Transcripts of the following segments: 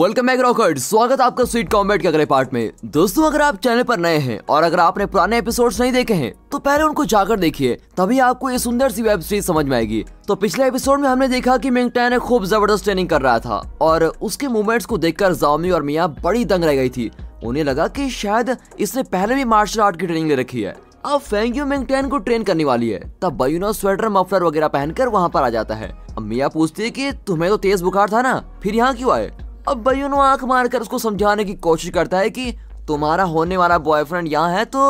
welcome back रॉकर्ट स्वागत आपका sweet combat के अगले पार्ट में दोस्तों अगर आप चैनल पर नए हैं और अगर आपने पुराने एपिसोड्स नहीं देखे हैं तो पहले उनको जाकर देखिए तभी आपको ये सुंदर सी वेब सीरीज समझ में आएगी तो पिछले एपिसोड में हमने देखा कि मिंगटैन खूब जबरदस्त ट्रेनिंग कर रहा था और उसके मूवमेंट्स को देखकर जामी और मियाँ बड़ी दंग रह गई थी उन्हें लगा की शायद इसने पहले भी मार्शल आर्ट की ट्रेनिंग ले रखी है अब फेंग्यू मिंगटेन को ट्रेन करने वाली है तब बयूनो स्वेटर मफलर वगैरह पहनकर वहाँ पर आ जाता है अब मिया पूछती है कि तुम्हें तो तेज बुखार था ना फिर यहाँ क्यों आए अब बयूनो आंख मारकर उसको समझाने की कोशिश करता है कि तुम्हारा होने वाला बॉयफ्रेंड यहाँ है तो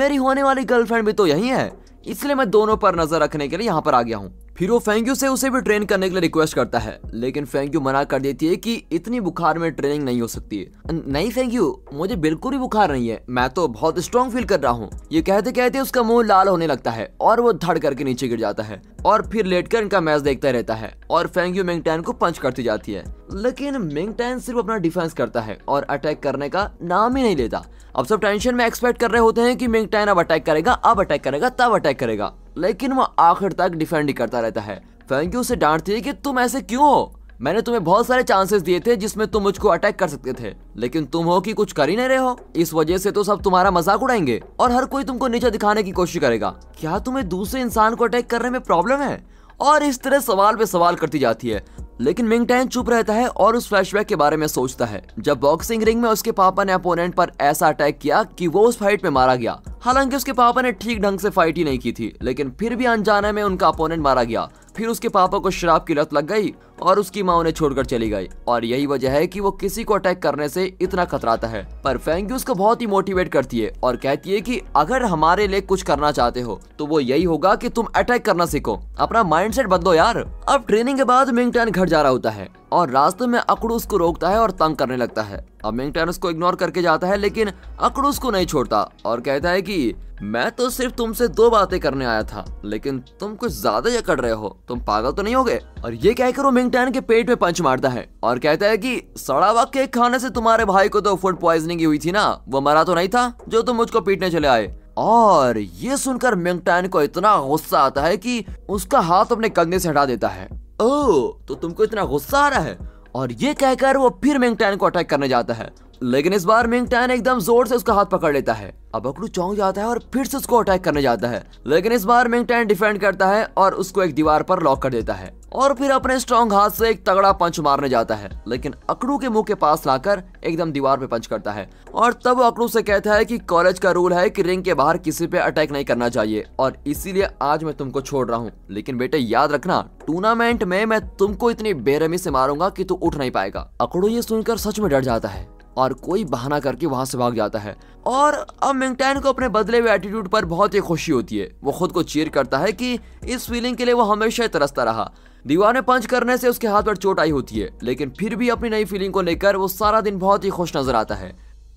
मेरी होने वाली गर्लफ्रेंड भी तो यही है इसलिए मैं दोनों पर नजर रखने के लिए यहाँ पर आ गया हूँ फिर वो फेंग्यू से उसे भी ट्रेन करने के लिए रिक्वेस्ट करता है लेकिन फेंग्यू मना कर देती है कि इतनी बुखार में ट्रेनिंग नहीं हो सकती है नहीं फेंग्यू मुझे बिल्कुल भी बुखार नहीं है मैं तो बहुत स्ट्रॉन्ग फील कर रहा हूँ ये कहते कहते उसका मुंह लाल होने लगता है और वो धड़ करके नीचे गिर जाता है और फिर लेट कर इनका मैच देखता रहता है और फेंग्यू मिंगटैन को पंच करती जाती है लेकिन मिंगटैन सिर्फ अपना डिफेंस करता है और अटैक करने का नाम ही नहीं लेता अब सब टेंशन में एक्सपेक्ट कर रहे होते हैं कि मिंगटैन अब अटैक करेगा अब अटैक करेगा तब अटैक करेगा लेकिन वह आखिर तक डिफेंड ही करता रहता है फैंक्यू उसे डांटती है कि तुम ऐसे क्यों हो मैंने तुम्हें बहुत सारे चांसेस दिए थे जिसमें तुम मुझको अटैक कर सकते थे लेकिन तुम हो कि कुछ कर ही नहीं रहे हो इस वजह से तो सब तुम्हारा मजाक उड़ाएंगे और हर कोई तुमको नीचे दिखाने की कोशिश करेगा क्या तुम्हें दूसरे इंसान को अटैक करने में प्रॉब्लम है और इस तरह सवाल पे सवाल करती जाती है लेकिन मिंग टैन चुप रहता है और उस फ्लैशबैक के बारे में सोचता है जब बॉक्सिंग रिंग में उसके पापा ने अपोनेंट पर ऐसा अटैक किया कि वो उस फाइट में मारा गया हालांकि उसके पापा ने ठीक ढंग से फाइट ही नहीं की थी लेकिन फिर भी अनजाने में उनका अपोनेंट मारा गया फिर उसके पापा को शराब की लत लग गई और उसकी माँ उन्हें छोड़कर चली गई और यही वजह है कि वो किसी को अटैक करने से इतना खतराता है पर फैंगी उसको बहुत ही मोटिवेट करती है और कहती है कि अगर हमारे लिए कुछ करना चाहते हो तो वो यही होगा कि तुम अटैक करना सीखो अपना माइंडसेट बदलो यार अब ट्रेनिंग के बाद मिंगटन घर जा रहा होता है और रास्ते में अकड़ू उसको रोकता है और तंग करने लगता है अब मिंगटन उसको इग्नोर करके जाता है लेकिन अकड़ू उसको नहीं छोड़ता और कहता है की मैं तो सिर्फ तुमसे दो बातें करने आया था लेकिन तुम कुछ ज्यादा अकड़ रहे हो तुम पागल तो नहीं हो गए और ये कहकर वो मिंगटैन के पेट में पंच मारता है और कहता है कि सड़ावा केक खाने से तुम्हारे भाई को तो फूड प्वाइजनिंग हुई थी ना वो मरा तो नहीं था जो तुम मुझको पीटने चले आए और ये सुनकर मिंगटैन को इतना गुस्सा आता है कि उसका हाथ अपने कंधे से हटा देता है ओ तो तुमको इतना गुस्सा आ रहा है और ये कहकर वो फिर मिंगटैन को अटैक करने जाता है लेकिन इस बार मिंग टैन एकदम जोर से उसका हाथ पकड़ लेता है अब अकड़ू चौंक जाता है और फिर से उसको अटैक करने जाता है लेकिन इस बार मिंग टैन डिफेंड करता है और उसको एक दीवार पर लॉक कर देता है और फिर अपने स्ट्रॉन्ग हाथ से एक तगड़ा पंच मारने जाता है लेकिन अकड़ू के मुंह के पास लाकर एकदम दीवार पे पंच करता है और तब अकड़ू से कहता है कि कॉलेज का रूल है कि रिंग के बाहर किसी पे अटैक नहीं करना चाहिए और इसीलिए आज मैं तुमको छोड़ रहा हूँ लेकिन बेटे याद रखना टूर्नामेंट में मैं तुमको इतनी बेरहमी से मारूंगा की तू उठ नहीं पाएगा अकड़ू ये सुनकर सच में डर जाता है और कोई बहाना करके वहां से भाग जाता है और अब मिंगटैन को अपने बदले हुए एटीट्यूड पर बहुत ही खुशी होती है वो खुद को चीर करता है कि इस फीलिंग के लिए वो हमेशा तरसता रहा दीवार में पंच करने से उसके हाथ पर चोट आई होती है लेकिन फिर भी अपनी नई फीलिंग को लेकर वो सारा दिन बहुत ही खुश नजर आता है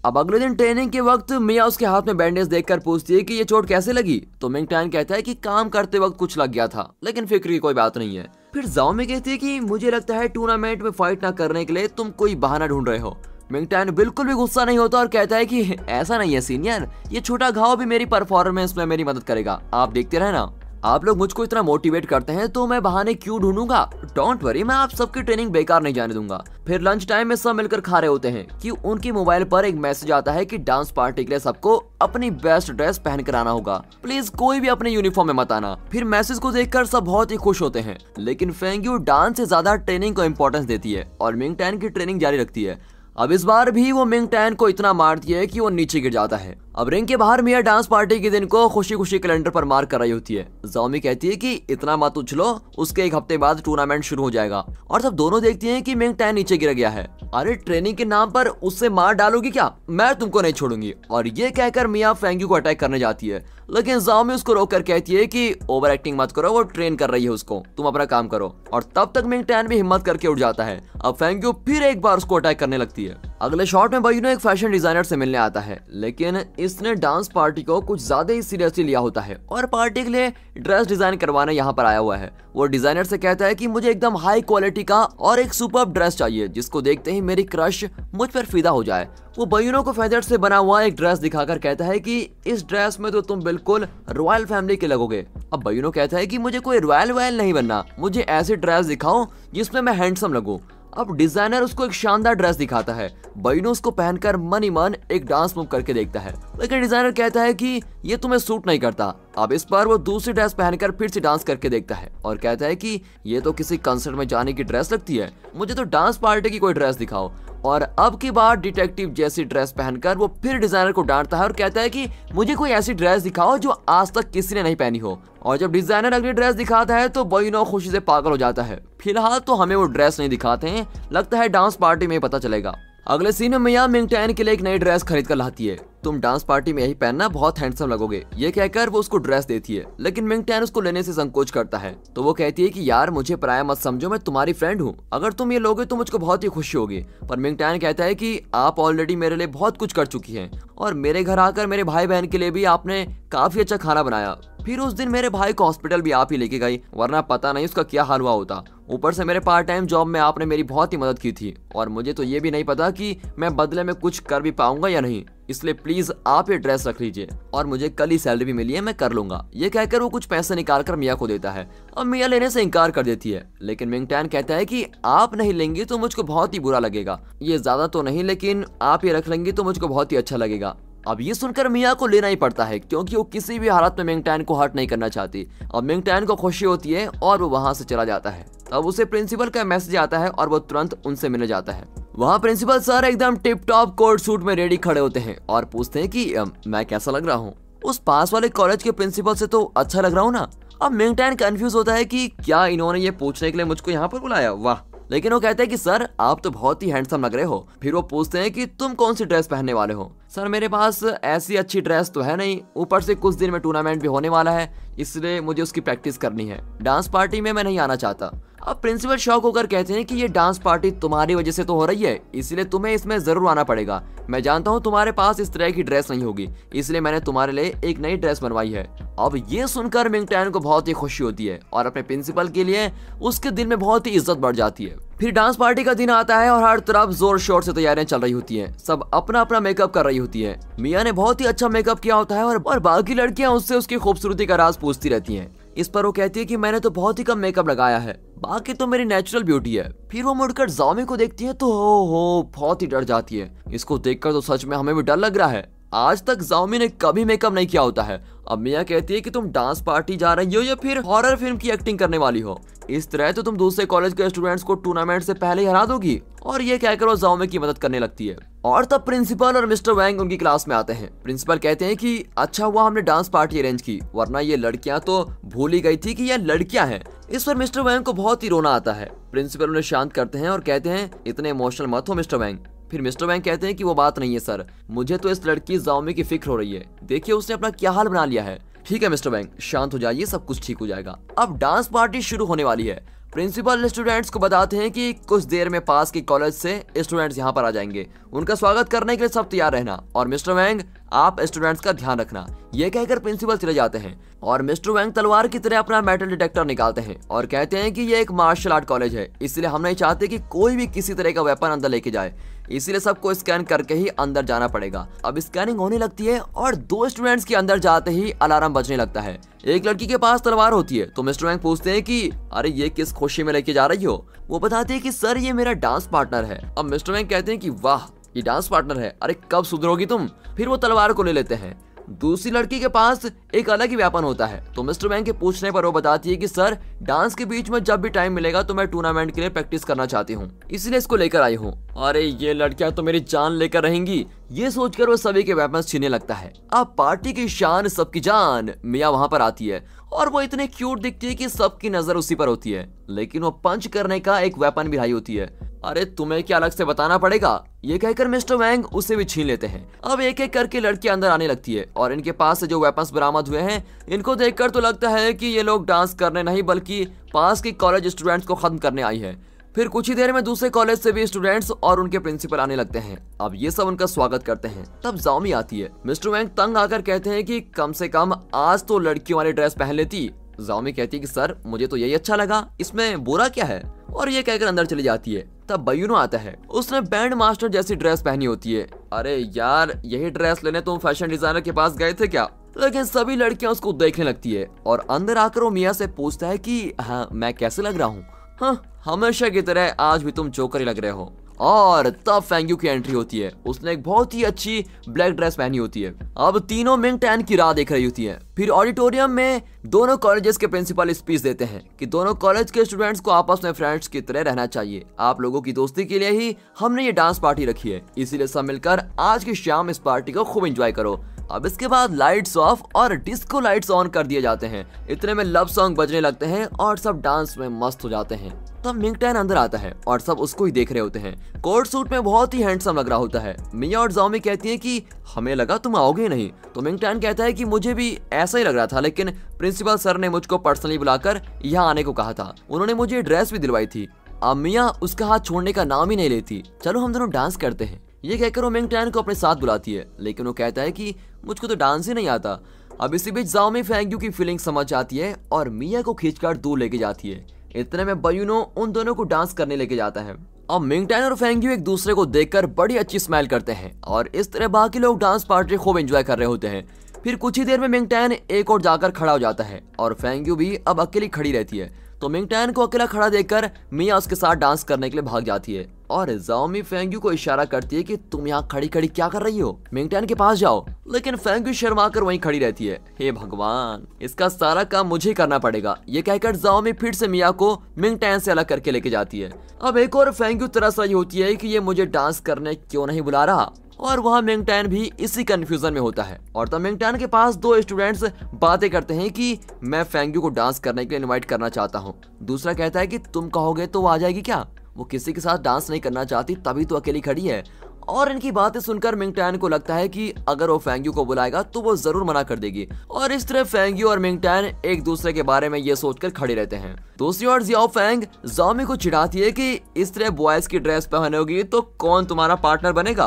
अब अगले दिन ट्रेनिंग के वक्त मिया उसके हाथ में बैंडेज देखकर पूछती है कि ये चोट कैसे लगी तो मिंगटैन कहता है कि काम करते वक्त कुछ लग गया था लेकिन फिक्र की कोई बात नहीं है फिर जाओ में कहती है कि मुझे लगता है टूर्नामेंट में फाइट ना करने के लिए तुम कोई बहाना ढूंढ रहे हो मिंगटन बिल्कुल भी गुस्सा नहीं होता और कहता है कि ऐसा नहीं है सीनियर ये छोटा घाव भी मेरी परफॉर्मेंस में मेरी मदद करेगा आप देखते ना आप लोग मुझको इतना मोटिवेट करते हैं तो मैं बहाने क्यों ढूंढूंगा डोंट वरी मैं आप सबकी ट्रेनिंग बेकार नहीं जाने दूंगा फिर लंच टाइम में सब मिलकर खा रहे होते हैं कि उनके मोबाइल पर एक मैसेज आता है कि डांस पार्टी के लिए सबको अपनी बेस्ट ड्रेस पहन कर आना होगा प्लीज कोई भी अपने यूनिफॉर्म में मत आना फिर मैसेज को देख सब बहुत ही खुश होते हैं लेकिन फेंग्यू डांस से ज्यादा ट्रेनिंग को इम्पोर्टेंस देती है और टैन की ट्रेनिंग जारी रखती है अब इस बार भी वो मिंग टैन को इतना मारती है कि वो नीचे गिर जाता है अब रिंग के बाहर मिया डांस पार्टी के दिन को खुशी खुशी कैलेंडर पर मार कर रही होती है जोमी कहती है कि इतना मत उछलो उसके एक हफ्ते बाद टूर्नामेंट शुरू हो जाएगा और सब दोनों देखती हैं कि मिंग टैन नीचे गिर गया है अरे ट्रेनिंग के नाम पर उससे मार डालोगी क्या मैं तुमको नहीं छोड़ूंगी और ये कहकर मिया फैंग्यू को अटैक करने जाती है लेकिन जोमी उसको रोक कर कहती है की ओवर एक्टिंग मत करो वो ट्रेन कर रही है उसको तुम अपना काम करो और तब तक मिंग टैन भी हिम्मत करके उठ जाता है अब फेंग्यू फिर एक बार उसको अटैक करने लगती है अगले शॉट में बयूनो एक फैशन डिजाइनर से मिलने आता है लेकिन इसने डांस पार्टी को कुछ ज्यादा ही सीरियसली लिया होता है और पार्टी के लिए ड्रेस डिजाइन करवाने यहाँ पर आया हुआ है वो डिजाइनर से कहता है कि मुझे एकदम हाई क्वालिटी का और एक सुपर ड्रेस चाहिए जिसको देखते ही मेरी क्रश मुझ पर फिदा हो जाए वो बयूनो को फेदर से बना हुआ एक ड्रेस दिखाकर कहता है कि इस ड्रेस में तो तुम बिल्कुल रॉयल फैमिली के लगोगे अब बयूनो कहता है कि मुझे कोई रॉयल वॉयल नहीं बनना मुझे ऐसी ड्रेस दिखाओ जिसमें मैं हैंडसम लगूँ अब डिजाइनर उसको एक शानदार ड्रेस दिखाता है बहनों उसको पहनकर मन ही मन एक डांस मूव करके देखता है लेकिन डिजाइनर कहता है कि ये तुम्हें सूट नहीं करता अब इस पर वो दूसरी ड्रेस पहनकर फिर से डांस करके देखता है और कहता है कि ये तो किसी कंसर्ट में जाने की ड्रेस लगती है मुझे तो डांस पार्टी की कोई ड्रेस दिखाओ और अब की बार डिटेक्टिव जैसी ड्रेस पहनकर वो फिर डिजाइनर को डांटता है और कहता है कि मुझे कोई ऐसी ड्रेस दिखाओ जो आज तक किसी ने नहीं पहनी हो और जब डिजाइनर अगली ड्रेस दिखाता है तो बोइनो खुशी से पागल हो जाता है फिलहाल तो हमें वो ड्रेस नहीं दिखाते हैं लगता है डांस पार्टी में पता चलेगा अगले सीन में मिया मिंगटैन के लिए एक नई ड्रेस खरीद कर लाती है तुम डांस पार्टी में यही पहनना बहुत हैंडसम लगोगे ये कहकर वो उसको ड्रेस देती है लेकिन मिंगटैन उसको लेने से संकोच करता है तो वो कहती है कि यार मुझे पराया मत समझो मैं तुम्हारी फ्रेंड हूँ अगर तुम ये लोगे तो मुझको बहुत ही खुशी होगी पर टैन कहता है की आप ऑलरेडी मेरे लिए बहुत कुछ कर चुकी है और मेरे घर आकर मेरे भाई बहन के लिए भी आपने काफी अच्छा खाना बनाया फिर उस दिन मेरे भाई को हॉस्पिटल भी आप ही लेके गई वरना पता नहीं उसका क्या हाल हुआ होता ऊपर से मेरे पार्ट टाइम जॉब में आपने मेरी बहुत ही मदद की थी और मुझे तो ये भी नहीं पता कि मैं बदले में कुछ कर भी पाऊंगा या नहीं इसलिए प्लीज़ आप ये ड्रेस रख लीजिए और मुझे कल ही सैलरी भी मिली है मैं कर लूंगा ये कहकर वो कुछ पैसे निकाल कर मिया को देता है और मिया लेने से इनकार कर देती है लेकिन मिंगटैन कहता है कि आप नहीं लेंगी तो मुझको बहुत ही बुरा लगेगा ये ज़्यादा तो नहीं लेकिन आप ये रख लेंगी तो मुझको बहुत ही अच्छा लगेगा अब ये सुनकर मिया को लेना ही पड़ता है क्योंकि वो किसी भी हालत में मिंगटैन को हर्ट नहीं करना चाहती और मिंगटैन को खुशी होती है और वो वहाँ से चला जाता है तब उसे प्रिंसिपल का मैसेज आता है और वो तुरंत उनसे मिलने जाता है वहाँ प्रिंसिपल सर एकदम टिप टॉप कोट सूट में रेडी खड़े होते हैं और पूछते हैं कि मैं कैसा लग रहा हूँ उस पास वाले कॉलेज के प्रिंसिपल से तो अच्छा लग रहा हूँ ना अब मिंगटैन कंफ्यूज होता है कि क्या इन्होंने ये पूछने के लिए मुझको यहाँ पर बुलाया वाह लेकिन वो कहते हैं कि सर आप तो बहुत ही हैंडसम लग रहे हो फिर वो पूछते हैं कि तुम कौन सी ड्रेस पहनने वाले हो सर मेरे पास ऐसी अच्छी ड्रेस तो है नहीं ऊपर से कुछ दिन में टूर्नामेंट भी होने वाला है इसलिए मुझे उसकी प्रैक्टिस करनी है डांस पार्टी में मैं नहीं आना चाहता अब प्रिंसिपल शौक होकर कहते हैं कि ये डांस पार्टी तुम्हारी वजह से तो हो रही है इसलिए तुम्हें इसमें जरूर आना पड़ेगा मैं जानता हूँ तुम्हारे पास इस तरह की ड्रेस नहीं होगी इसलिए मैंने तुम्हारे लिए एक नई ड्रेस बनवाई है अब ये सुनकर मिंगटैन को बहुत ही खुशी होती है और अपने प्रिंसिपल के लिए उसके दिल में बहुत ही इज्जत बढ़ जाती है फिर डांस पार्टी का दिन आता है और हर तरफ जोर शोर से तैयारियां चल रही होती हैं सब अपना अपना मेकअप कर रही होती हैं मिया ने बहुत ही अच्छा मेकअप किया होता है और, और बाकी लड़कियां उससे उसकी खूबसूरती का राज पूछती रहती हैं इस पर वो कहती है कि मैंने तो बहुत ही कम मेकअप लगाया है बाकी तो मेरी नेचुरल ब्यूटी है फिर वो मुड़कर जॉमी को देखती है तो हो हो बहुत ही डर जाती है इसको देखकर तो सच में हमें भी डर लग रहा है आज तक जॉमी ने कभी मेकअप नहीं किया होता है अब मिया कहती है कि तुम डांस पार्टी जा रही हो या फिर हॉरर फिल्म की एक्टिंग करने वाली हो इस तरह तो तुम दूसरे कॉलेज के स्टूडेंट्स को टूर्नामेंट से पहले हरा दोगी और ये कहकर वो जॉमी की मदद करने लगती है और तब प्रिंसिपल और मिस्टर वैंग उनकी क्लास में आते हैं प्रिंसिपल कहते हैं कि अच्छा हुआ हमने डांस पार्टी अरेंज की वरना ये लड़कियां तो भूल ही गई थी कि ये लड़कियां हैं इस पर मिस्टर वैंग को बहुत ही रोना आता है प्रिंसिपल उन्हें शांत करते हैं और कहते हैं इतने इमोशनल मत हो मिस्टर वैंग फिर मिस्टर वैंग कहते हैं कि वो बात नहीं है सर मुझे तो इस लड़की जाओमी की फिक्र हो रही है देखिए उसने अपना क्या हाल बना लिया है ठीक है मिस्टर बैंक शांत हो जाइए सब कुछ ठीक हो जाएगा अब डांस पार्टी शुरू होने वाली है प्रिंसिपल स्टूडेंट्स को बताते हैं कि कुछ देर में पास के कॉलेज से स्टूडेंट्स यहाँ पर आ जाएंगे उनका स्वागत करने के लिए सब तैयार रहना और मिस्टर मैंग आप स्टूडेंट्स का ध्यान रखना ये कहकर प्रिंसिपल चले जाते हैं और मिस्टर वैंग तलवार की तरह अपना मेटल डिटेक्टर निकालते हैं और कहते हैं कि ये एक मार्शल आर्ट कॉलेज है इसलिए हम नहीं चाहते कि कोई भी किसी तरह का वेपन अंदर लेके जाए इसलिए सबको स्कैन करके ही अंदर जाना पड़ेगा अब स्कैनिंग होने लगती है और दो स्टूडेंट्स के अंदर जाते ही अलार्म बजने लगता है एक लड़की के पास तलवार होती है तो मिस्टर वैंग पूछते हैं कि अरे ये किस खुशी में लेके जा रही हो वो बताती है कि सर ये मेरा डांस पार्टनर है अब मिस्टर वैंग कहते हैं कि वाह ये डांस पार्टनर है अरे कब सुधरोगी तुम फिर वो तलवार को ले लेते हैं दूसरी लड़की के पास एक अलग ही व्यापन होता है तो मिस्टर बैंक के पूछने पर वो बताती है कि सर डांस के बीच में जब भी टाइम मिलेगा तो मैं टूर्नामेंट के लिए प्रैक्टिस करना चाहती हूँ इसलिए इसको लेकर आई हूँ अरे ये लड़कियाँ तो मेरी जान लेकर रहेंगी ये सोचकर वो सभी के वेपन्स छीने लगता है अब पार्टी की शान सबकी जान मिया वहाँ पर आती है और वो इतने क्यूट दिखती है कि सबकी नजर उसी पर होती है लेकिन वो पंच करने का एक वेपन भी हाई होती है अरे तुम्हें क्या अलग से बताना पड़ेगा ये कहकर मिस्टर वैंग उसे भी छीन लेते हैं अब एक एक करके लड़की अंदर आने लगती है और इनके पास से जो वेपन्स बरामद हुए हैं इनको देखकर तो लगता है कि ये लोग डांस करने नहीं बल्कि पास के कॉलेज स्टूडेंट्स को खत्म करने आई है फिर कुछ ही देर में दूसरे कॉलेज से भी स्टूडेंट्स और उनके प्रिंसिपल आने लगते हैं अब ये सब उनका स्वागत करते हैं तब जाओमी आती है मिस्टर वैंग तंग आकर कहते हैं कि कम से कम आज तो लड़कियों वाली ड्रेस पहन लेती जाओमी कहती है कि सर मुझे तो यही अच्छा लगा इसमें बुरा क्या है और ये कहकर अंदर चली जाती है तब बयूनो आता है उसने बैंड मास्टर जैसी ड्रेस पहनी होती है अरे यार यही ड्रेस लेने तुम फैशन डिजाइनर के पास गए थे क्या लेकिन सभी लड़कियां उसको देखने लगती है और अंदर आकर वो मिया से पूछता है कि हाँ मैं कैसे लग रहा हूँ हाँ हमेशा की तरह आज भी तुम जोकर ही लग रहे हो और तब फैंग्यू की एंट्री होती है उसने एक बहुत ही अच्छी ब्लैक ड्रेस पहनी होती है अब तीनों मिंग टैन की राह देख रही होती है फिर ऑडिटोरियम में दोनों कॉलेजेस के प्रिंसिपल स्पीच देते हैं कि दोनों कॉलेज के स्टूडेंट्स को आपस में फ्रेंड्स की तरह रहना चाहिए आप लोगों की दोस्ती के लिए ही हमने ये डांस पार्टी रखी है इसीलिए सब मिलकर आज की शाम इस पार्टी को खूब इंजॉय करो अब इसके बाद लाइट्स ऑफ और डिस्को लाइट्स ऑन कर दिए जाते हैं इतने में लव सॉन्ग बजने लगते हैं और सब डांस में मस्त हो जाते हैं तब मिंगटैन अंदर आता है और सब उसको ही देख रहे होते हैं कोर्ट सूट में बहुत ही हैंडसम लग रहा होता है मिया और जॉमी कहती है कि हमें लगा तुम आओगे नहीं तो मिंगटैन कहता है कि मुझे भी ऐसा ही लग रहा था लेकिन प्रिंसिपल सर ने मुझको पर्सनली बुलाकर यहाँ आने को कहा था उन्होंने मुझे ड्रेस भी दिलवाई थी अब मिया उसका हाथ छोड़ने का नाम ही नहीं लेती चलो हम दोनों डांस करते हैं ये कहकर वो मिंगटैन को अपने साथ बुलाती है लेकिन वो कहता है कि मुझको तो डांस ही नहीं आता अब इसी बीच जाओ में की फीलिंग समझ आती है और मिया को खींचकर दूर लेके जाती है इतने में बयूनो उन दोनों को डांस करने लेके जाता है अब मिंगटैन और फेंग्यू एक दूसरे को देखकर बड़ी अच्छी स्माइल करते हैं और इस तरह बाकी लोग डांस पार्टी खूब एंजॉय कर रहे होते हैं फिर कुछ ही देर में मिंगटैन एक और जाकर खड़ा हो जाता है और फेंग्यू भी अब अकेली खड़ी रहती है तो मिंगटैन को अकेला खड़ा देखकर मिया उसके साथ डांस करने के लिए भाग जाती है और जाओमी फेंग्यू को इशारा करती है कि तुम यहाँ खड़ी खड़ी क्या कर रही हो मिंगटैन के पास जाओ लेकिन फेंग्यू शर्मा कर वही खड़ी रहती है हे भगवान इसका सारा काम मुझे करना पड़ेगा ये कहकर जाओमी फिर से मिया को मिंगटैन से अलग करके लेके जाती है अब एक और फेंग्यू तरस रही होती है की ये मुझे डांस करने क्यों नहीं बुला रहा और वहाँ मिंगटैन भी इसी कंफ्यूजन में होता है और तब तो मिंगटैन के पास दो स्टूडेंट्स बातें करते हैं कि मैं फेंग्यू को डांस करने के लिए इनवाइट करना चाहता हूँ दूसरा कहता है कि तुम कहोगे तो वो आ जाएगी क्या वो किसी के साथ डांस नहीं करना चाहती तभी तो अकेली खड़ी है और इनकी बातें सुनकर मिंगटैन को लगता है कि अगर वो फेंग्यू को बुलाएगा तो वो जरूर मना कर देगी और इस तरह फेंग्यू और मिंगटैन एक दूसरे के बारे में ये सोचकर खड़े रहते हैं दूसरी ओर जियाओ फेंग जामी को चिढ़ाती है कि इस तरह बॉयज की ड्रेस पहनोगी तो कौन तुम्हारा पार्टनर बनेगा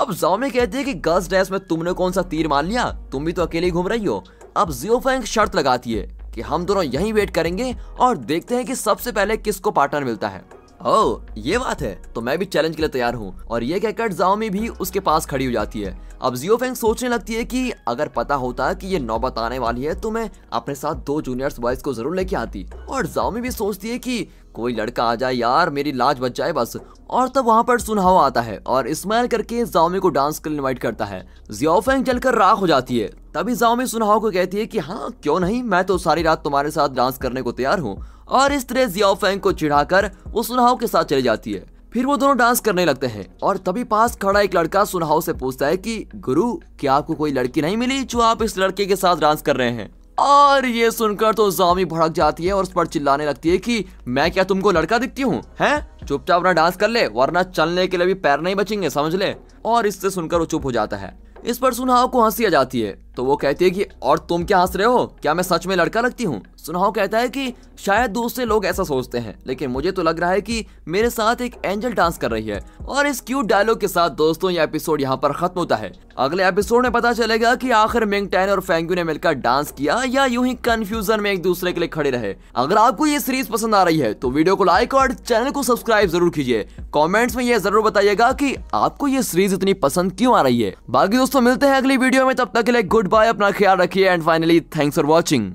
अब जोमी कहती है कि गर्ल्स ड्रेस में तुमने कौन सा तीर मार लिया तुम भी तो अकेले घूम रही हो अब जियो फेंग शर्त लगाती है कि हम दोनों यहीं वेट करेंगे और देखते हैं कि सबसे पहले किसको पार्टनर मिलता है ओ, ये बात है तो मैं भी चैलेंज के लिए तैयार हूँ और ये कहकर जाओमी भी उसके पास खड़ी हो जाती है अब जियो फेंग सोचने लगती है कि अगर पता होता कि ये नौबत आने वाली है तो मैं अपने साथ दो जूनियर्स बॉयज को जरूर लेके आती और जाओमी भी सोचती है कि कोई लड़का आ जाए यार मेरी लाज बच जाए बस और तब वहाँ पर सुनहावा आता है और स्माइल करके जाओमी को डांस के लिए इन्वाइट करता है जियाफेंग जलकर राख हो जाती है तभी जाओमी सुनहावा को कहती है कि हाँ क्यों नहीं मैं तो सारी रात तुम्हारे साथ डांस करने को तैयार हूँ और इस तरह जियाफेंग को चिढ़ाकर वो सुनहाओ के साथ चली जाती है फिर वो दोनों डांस करने लगते हैं और तभी पास खड़ा एक लड़का सुनहाव से पूछता है कि गुरु क्या आपको कोई लड़की नहीं मिली जो आप इस लड़के के साथ डांस कर रहे हैं और ये सुनकर तो जामी भड़क जाती है और उस पर चिल्लाने लगती है कि मैं क्या तुमको लड़का दिखती हूँ हैं चुपचाप अपना डांस कर ले वरना चलने के लिए भी पैर नहीं बचेंगे समझ ले और इससे सुनकर वो चुप हो जाता है इस पर सुनाओ को हंसी आ जाती है तो वो कहती है कि और तुम क्या हंस रहे हो क्या मैं सच में लड़का लगती हूँ सुनाओ कहता है कि शायद दूसरे लोग ऐसा सोचते हैं लेकिन मुझे तो लग रहा है कि मेरे साथ एक एंजल डांस कर रही है और इस क्यूट डायलॉग के साथ दोस्तों ये एपिसोड यहाँ पर खत्म होता है अगले एपिसोड में पता चलेगा कि आखिर मिंग टैन और फैंग्यू ने मिलकर डांस किया या यूं ही कंफ्यूजन में एक दूसरे के लिए खड़े रहे अगर आपको ये सीरीज पसंद आ रही है तो वीडियो को लाइक और चैनल को सब्सक्राइब जरूर कीजिए कॉमेंट्स में यह जरूर बताइएगा की आपको ये सीरीज इतनी पसंद क्यों आ रही है बाकी दोस्तों मिलते हैं अगली वीडियो में तब तक के लिए गुड गुड बाय अपना ख्याल रखिए and finally thanks for watching